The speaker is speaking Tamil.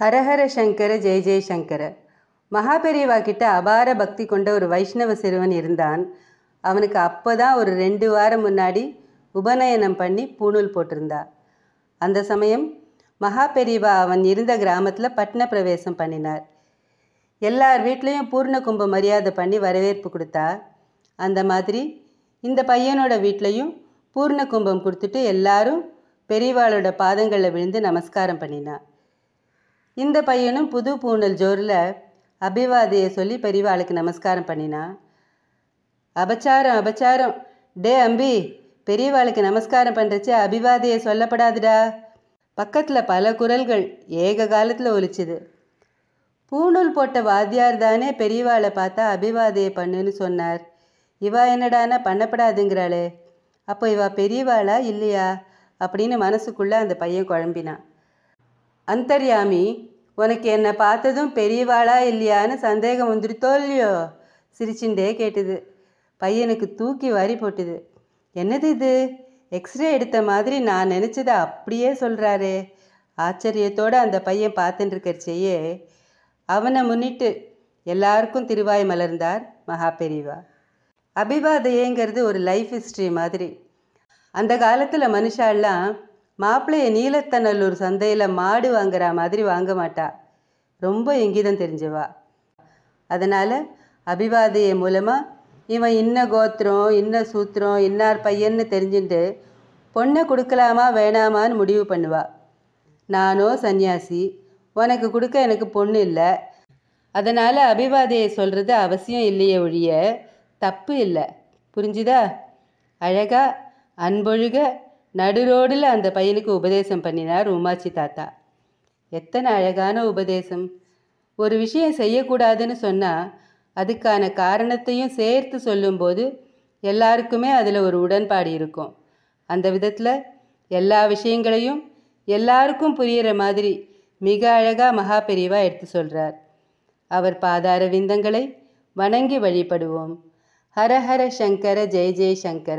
ஹரஹர சங்கர ஜெய ஜெயசங்கர மகாபெரியவா கிட்ட அபார பக்தி கொண்ட ஒரு வைஷ்ணவ சிறுவன் இருந்தான் அவனுக்கு அப்போ தான் ஒரு ரெண்டு வாரம் முன்னாடி உபநயனம் பண்ணி பூணூல் போட்டிருந்தா அந்த சமயம் மகா பெரியவா அவன் இருந்த கிராமத்தில் பட்ன பிரவேசம் பண்ணினார் எல்லார் வீட்லேயும் பூர்ண கும்ப மரியாதை பண்ணி வரவேற்பு கொடுத்தா அந்த மாதிரி இந்த பையனோட வீட்லேயும் பூர்ண கும்பம் கொடுத்துட்டு எல்லாரும் பெரியவாளோட பாதங்களில் விழுந்து நமஸ்காரம் பண்ணினான் இந்த பையனும் புது பூனல் ஜோரில் அபிவாதையை சொல்லி பெரியவாளுக்கு நமஸ்காரம் பண்ணினா அபச்சாரம் அபச்சாரம் டே அம்பி பெரியவாளுக்கு நமஸ்காரம் பண்ணுறச்சு அபிவாதையை சொல்லப்படாதுடா பக்கத்தில் பல குரல்கள் ஏக காலத்தில் ஒலிச்சுது பூணூல் போட்ட வாத்தியார் தானே பெரியவாளை பார்த்தா அபிவாதையை பண்ணுன்னு சொன்னார் இவா என்னடானா பண்ணப்படாதுங்கிறாளே அப்போ இவா பெரியவாளா இல்லையா அப்படின்னு மனசுக்குள்ளே அந்த பையன் குழம்பினான் அந்தர்யாமி உனக்கு என்னை பார்த்ததும் பெரியவாளா இல்லையான்னு சந்தேகம் வந்துடுத்தோ இல்லையோ சிரிச்சுண்டே கேட்டுது பையனுக்கு தூக்கி வாரி போட்டுது என்னது இது எக்ஸ்ரே எடுத்த மாதிரி நான் நினச்சதை அப்படியே சொல்கிறாரே ஆச்சரியத்தோடு அந்த பையன் பார்த்துட்டுருக்கிறச்சேயே அவனை முன்னிட்டு எல்லாருக்கும் திருவாய் மலர்ந்தார் மகா பெரியவா அபிவாதையேங்கிறது ஒரு லைஃப் ஹிஸ்ட்ரி மாதிரி அந்த காலத்தில் மனுஷாலாம் மாப்பிள்ளைய நீலத்தநல்லூர் சந்தையில் மாடு வாங்குற மாதிரி வாங்க மாட்டா ரொம்ப எங்கிதம் தெரிஞ்சவா அதனால் அபிவாதைய மூலமாக இவன் இன்ன கோத்திரம் இன்ன சூத்திரம் இன்னார் பையன்னு தெரிஞ்சுட்டு பொண்ணை கொடுக்கலாமா வேணாமான்னு முடிவு பண்ணுவா நானோ சன்னியாசி உனக்கு கொடுக்க எனக்கு பொண்ணு இல்லை அதனால் அபிவாதையை சொல்கிறது அவசியம் இல்லையே ஒழிய தப்பு இல்லை புரிஞ்சுதா அழகா அன்பொழுக நடுரோடில் அந்த பையனுக்கு உபதேசம் பண்ணினார் உமாச்சி தாத்தா எத்தனை அழகான உபதேசம் ஒரு விஷயம் செய்யக்கூடாதுன்னு சொன்னால் அதுக்கான காரணத்தையும் சேர்த்து சொல்லும்போது எல்லாருக்குமே அதில் ஒரு உடன்பாடு இருக்கும் அந்த விதத்தில் எல்லா விஷயங்களையும் எல்லாருக்கும் புரியிற மாதிரி மிக அழகாக மகா பெரியவா எடுத்து சொல்கிறார் அவர் பாதார விந்தங்களை வணங்கி வழிபடுவோம் ஹரஹர சங்கர ஜெய ஜெய சங்கர